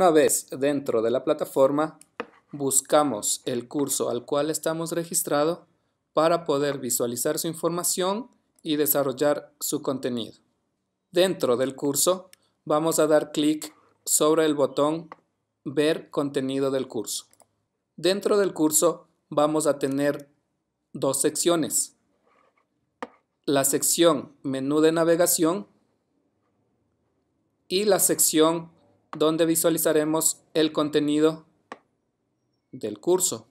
Una vez dentro de la plataforma, buscamos el curso al cual estamos registrado para poder visualizar su información y desarrollar su contenido. Dentro del curso, vamos a dar clic sobre el botón Ver contenido del curso. Dentro del curso vamos a tener dos secciones. La sección Menú de navegación y la sección donde visualizaremos el contenido del curso.